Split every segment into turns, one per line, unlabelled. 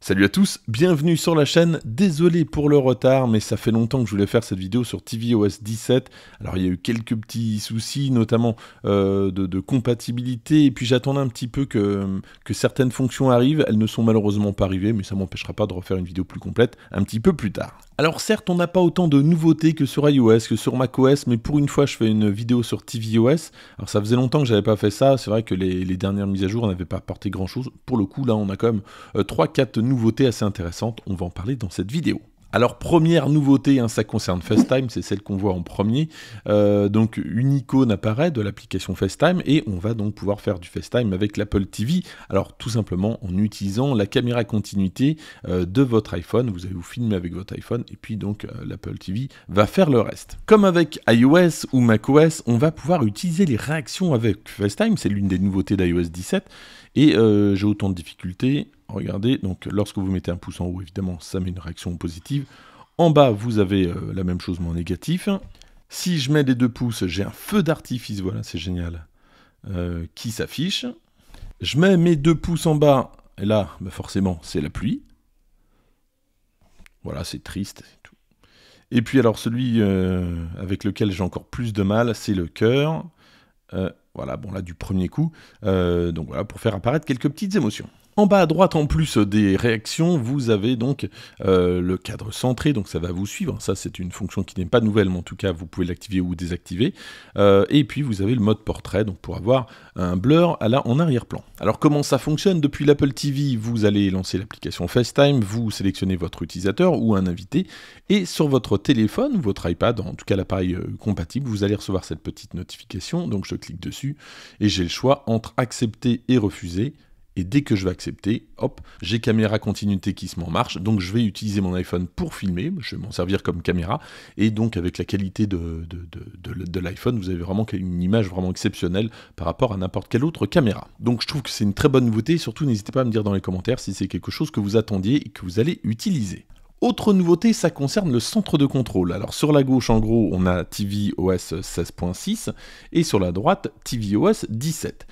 Salut à tous, bienvenue sur la chaîne. Désolé pour le retard, mais ça fait longtemps que je voulais faire cette vidéo sur tvOS 17. Alors il y a eu quelques petits soucis, notamment euh, de, compatibilité, et puis j'attendais un petit peu que, que, certaines fonctions arrivent. Elles ne sont malheureusement pas arrivées, mais ça m'empêchera pas de refaire une vidéo plus complète un petit peu plus tard. Alors certes, on n'a pas autant de nouveautés que sur iOS, que sur macOS, mais pour une fois, je fais une vidéo sur tvOS. Alors ça faisait longtemps que j'avais pas fait ça, c'est vrai que les, les, dernières mises à jour n'avaient pas apporté grand-chose. Pour le coup, là, on a quand même 3-4 euh, nouveautés assez intéressantes, on va en parler dans cette vidéo. Alors première nouveauté, hein, ça concerne FaceTime, c'est celle qu'on voit en premier. Euh, donc une icône apparaît de l'application FaceTime et on va donc pouvoir faire du FaceTime avec l'Apple TV. Alors tout simplement en utilisant la caméra continuité euh, de votre iPhone, vous allez vous filmer avec votre iPhone et puis donc euh, l'Apple TV va faire le reste. Comme avec iOS ou macOS, on va pouvoir utiliser les réactions avec FaceTime, c'est l'une des nouveautés d'iOS 17 et j'ai autant de difficultés regardez, donc lorsque vous mettez un pouce en haut, évidemment, ça met une réaction positive. En bas, vous avez euh, la même chose, mais en négatif. Si je mets les deux pouces, j'ai un feu d'artifice, voilà, c'est génial, euh, qui s'affiche. Je mets mes deux pouces en bas, et là, bah, forcément, c'est la pluie. Voilà, c'est triste. Et, tout. et puis alors, celui euh, avec lequel j'ai encore plus de mal, c'est le cœur. voilà, bon là, du premier coup. donc voilà, pour faire apparaître quelques petites émotions. En bas à droite, en plus des réactions, vous avez donc euh, le cadre centré, donc ça va vous suivre. Ça, c'est une fonction qui n'est pas nouvelle, mais en tout cas, vous pouvez l'activer ou désactiver. Euh, et puis, vous avez le mode portrait, donc pour avoir un blur en arrière-plan. Alors, comment ça fonctionne Depuis l'Apple TV, vous allez lancer l'application FaceTime, vous sélectionnez votre utilisateur ou un invité, et sur votre téléphone, votre iPad, en tout cas l'appareil euh, compatible, vous allez recevoir cette petite notification. Donc, je clique dessus et j'ai le choix entre accepter et refuser et dès que je vais accepter, hop, j'ai caméra continuité qui se met marche. Donc je vais utiliser mon iPhone pour filmer. Je vais m'en servir comme caméra. Et donc avec la qualité de, de, l'iPhone, vous avez vraiment une image vraiment exceptionnelle par rapport à n'importe quelle autre caméra. Donc je trouve que c'est une très bonne nouveauté. surtout, n'hésitez pas à me dire dans les commentaires si c'est quelque chose que vous attendiez et que vous allez utiliser. Autre nouveauté, ça concerne le centre de contrôle. Alors sur la gauche, en gros, on a TV tvOS 16.6 et sur la droite, TV tvOS 17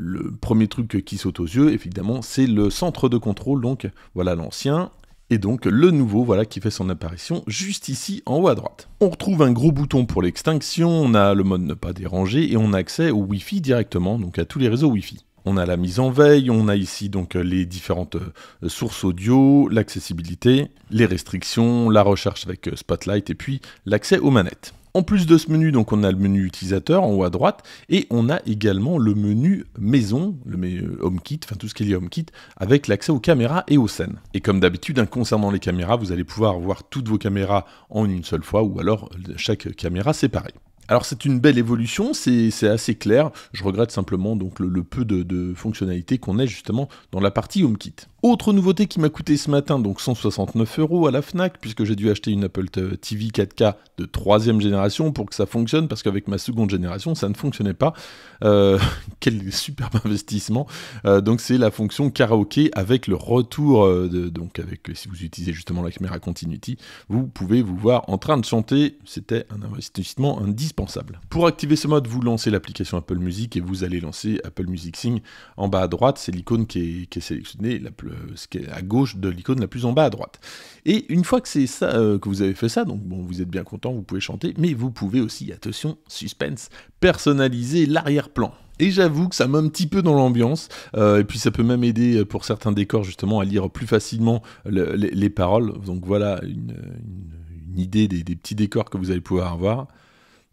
le premier truc qui saute aux yeux, évidemment, c'est le centre de contrôle, donc voilà l'ancien, et donc le nouveau, voilà, qui fait son apparition juste ici en haut à droite. On retrouve un gros bouton pour l'extinction, on a le mode ne pas déranger, et on a accès au Wi-Fi directement, donc à tous les réseaux Wi-Fi. On a la mise en veille, on a ici donc les différentes euh, sources audio, l'accessibilité, les restrictions, la recherche avec euh, Spotlight et puis l'accès aux manettes. En plus de ce menu, donc on a le menu utilisateur en haut à droite et on a également le menu maison, le euh, HomeKit, enfin tout ce qui est lié HomeKit, avec l'accès aux caméras et aux scènes. Et comme d'habitude, hein, concernant les caméras, vous allez pouvoir voir toutes vos caméras en une seule fois ou alors euh, chaque caméra séparée. Alors c'est une belle évolution, c'est assez clair. Je regrette simplement donc le, peu de, de fonctionnalités qu'on ait justement dans la partie HomeKit. Autre nouveauté qui m'a coûté ce matin donc 169 euros à la Fnac puisque j'ai dû acheter une Apple TV 4K de troisième génération pour que ça fonctionne parce qu'avec ma seconde génération ça ne fonctionnait pas. Euh, quel superbe investissement. Euh, donc c'est la fonction karaoké avec le retour euh, donc avec si vous utilisez justement la caméra continuity, vous pouvez vous voir en train de chanter. C'était un investissement indispensable. Pour activer ce mode, vous lancez l'application Apple Music et vous allez lancer Apple Music Sing en bas à droite. C'est l'icône qui est, qui est sélectionnée la ce qui est à gauche de l'icône la plus en bas à droite. Et une fois que c'est ça, euh, que vous avez fait ça, donc bon, vous êtes bien content, vous pouvez chanter, mais vous pouvez aussi, attention, suspense, personnaliser l'arrière-plan. Et j'avoue que ça met un petit peu dans l'ambiance. Euh, et puis ça peut même aider euh, pour certains décors justement à lire plus facilement les, paroles. Donc voilà une, idée des, petits décors que vous allez pouvoir avoir.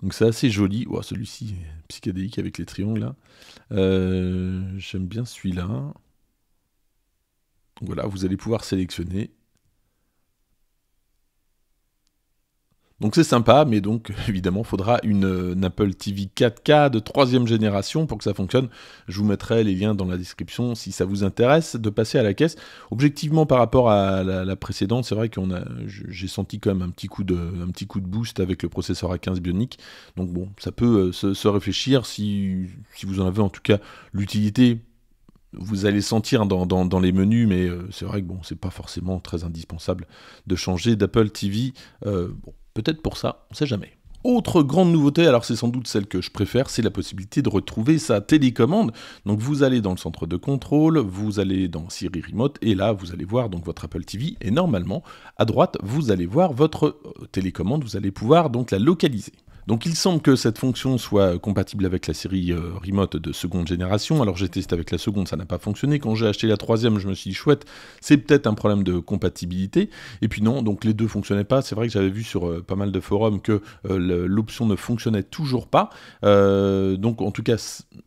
Donc c'est assez joli. Oh, celui-ci, psychédélique avec les triangles. Hein. J'aime bien celui-là. Voilà, vous allez pouvoir sélectionner. Donc c'est sympa, mais donc évidemment, il faudra une, euh, Apple TV 4K de troisième génération pour que ça fonctionne. Je vous mettrai les liens dans la description si ça vous intéresse de passer à la caisse. Objectivement, par rapport à la, précédente, c'est vrai qu'on a, j'ai senti quand même un petit coup de, petit coup de boost avec le processeur A15 Bionic. Donc bon, ça peut euh, se, réfléchir si, si vous en avez en tout cas l'utilité vous allez sentir dans, les menus, mais euh, c'est vrai que bon, c'est pas forcément très indispensable de changer d'Apple TV. Euh, bon, peut-être pour ça, on sait jamais. Autre grande nouveauté, alors c'est sans doute celle que je préfère, c'est la possibilité de retrouver sa télécommande. Donc vous allez dans le centre de contrôle, vous allez dans Siri Remote et là vous allez voir donc votre Apple TV et normalement à droite vous allez voir votre euh, télécommande, vous allez pouvoir donc la localiser. Donc il semble que cette fonction soit compatible avec la série euh, Remote de seconde génération. Alors j'ai testé avec la seconde, ça n'a pas fonctionné. Quand j'ai acheté la troisième, je me suis dit chouette, c'est peut-être un problème de compatibilité. Et puis non, donc les deux fonctionnaient pas. C'est vrai que j'avais vu sur euh, pas mal de forums que euh, l'option ne fonctionnait toujours pas. donc en tout cas,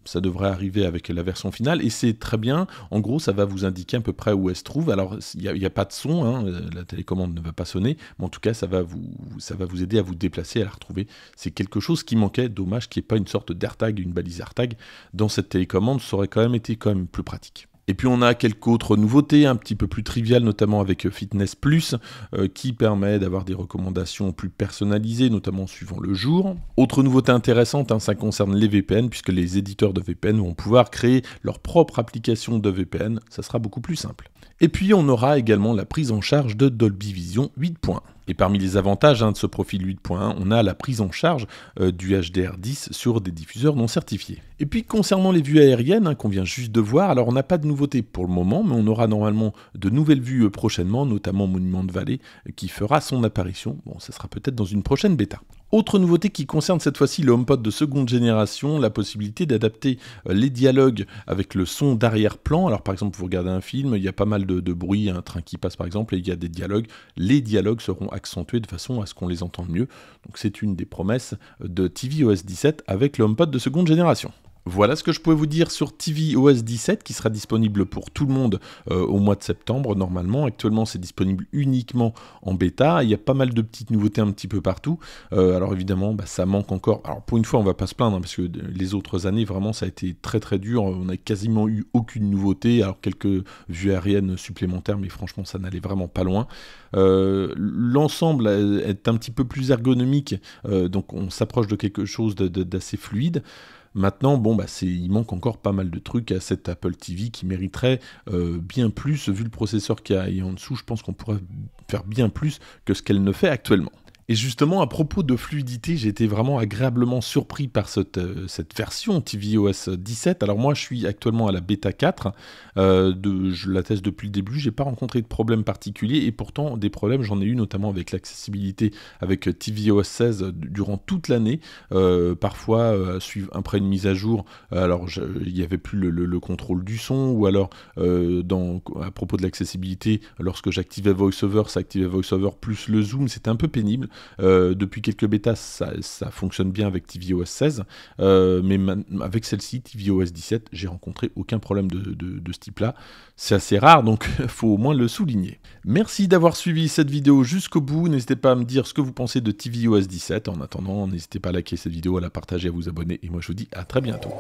ça devrait arriver avec la version finale et c'est très bien. En gros, ça va vous indiquer à peu près où elle se trouve. Alors il n'y a, pas de son, hein. la télécommande ne va pas sonner, mais en tout cas, ça va vous, ça va vous aider à vous déplacer, à la retrouver. C'est quelque chose qui manquait. Dommage qu'il n'y ait pas une sorte d'AirTag, une balise tag dans cette télécommande, ça aurait quand même été quand même plus pratique. Et puis on a quelques autres nouveautés, un petit peu plus triviales, notamment avec euh, Fitness Plus, euh, qui permet d'avoir des recommandations plus personnalisées, notamment suivant le jour. Autre nouveauté intéressante, hein, ça concerne les VPN, puisque les éditeurs de VPN vont pouvoir créer leur propre application de VPN, ça sera beaucoup plus simple. Et puis on aura également la prise en charge de Dolby Vision 8.1. Et parmi les avantages hein, de ce profil 8.1, on a la prise en charge euh, du HDR10 sur des diffuseurs non certifiés. Et puis concernant les vues aériennes hein, qu'on vient juste de voir, alors on n'a pas de nouveautés pour le moment, mais on aura normalement de nouvelles vues euh, prochainement, notamment Monument de Vallée, euh, qui fera son apparition. Bon, ça sera peut-être dans une prochaine bêta. Autre nouveauté qui concerne cette fois-ci le HomePod de seconde génération, la possibilité d'adapter euh, les dialogues avec le son d'arrière-plan. Alors par exemple, vous regardez un film, il y a pas mal de, bruit, un train qui passe par exemple, et il y a des dialogues. Les dialogues seront accentués de façon à ce qu'on les entende mieux. Donc c'est une des promesses de tvOS 17 avec le HomePod de seconde génération. Voilà ce que je pouvais vous dire sur tvOS 17 qui sera disponible pour tout le monde euh, au mois de septembre normalement. Actuellement c'est disponible uniquement en bêta. Il y a pas mal de petites nouveautés un petit peu partout. Euh, alors évidemment bah, ça manque encore. Alors pour une fois on va pas se plaindre hein, parce que les autres années vraiment ça a été très très dur. On a quasiment eu aucune nouveauté. Alors quelques vues aériennes supplémentaires mais franchement ça n'allait vraiment pas loin. Euh, l'ensemble est un petit peu plus ergonomique donc on s'approche de quelque chose d'assez fluide. Maintenant, bon, bah, il manque encore pas mal de trucs à cette Apple TV qui mériterait euh, bien plus vu le processeur qu'il y a. en dessous, je pense qu'on pourrait faire bien plus que ce qu'elle ne fait actuellement. Et justement, à propos de fluidité, j'ai été vraiment agréablement surpris par cette, euh, cette, version tvOS 17. Alors moi, je suis actuellement à la bêta 4. Euh, je la teste depuis le début. je n'ai pas rencontré de problèmes particuliers Et pourtant, des problèmes, j'en ai eu notamment avec l'accessibilité avec tvOS 16 euh, durant toute l'année. parfois, après une mise à jour, alors il n'y avait plus le, contrôle du son. Ou alors, à propos de l'accessibilité, lorsque j'activais VoiceOver, ça activait VoiceOver plus le zoom. C'était un peu pénible. Euh, depuis quelques bêtas, ça, fonctionne bien avec tvOS 16, euh, mais avec celle-ci, tvOS 17, j'ai rencontré aucun problème de, de ce type-là. C'est assez rare, donc faut au moins le souligner. Merci d'avoir suivi cette vidéo jusqu'au bout. N'hésitez pas à me dire ce que vous pensez de tvOS 17. En attendant, n'hésitez pas à liker cette vidéo, à la partager, à vous abonner, et moi je vous dis à très bientôt.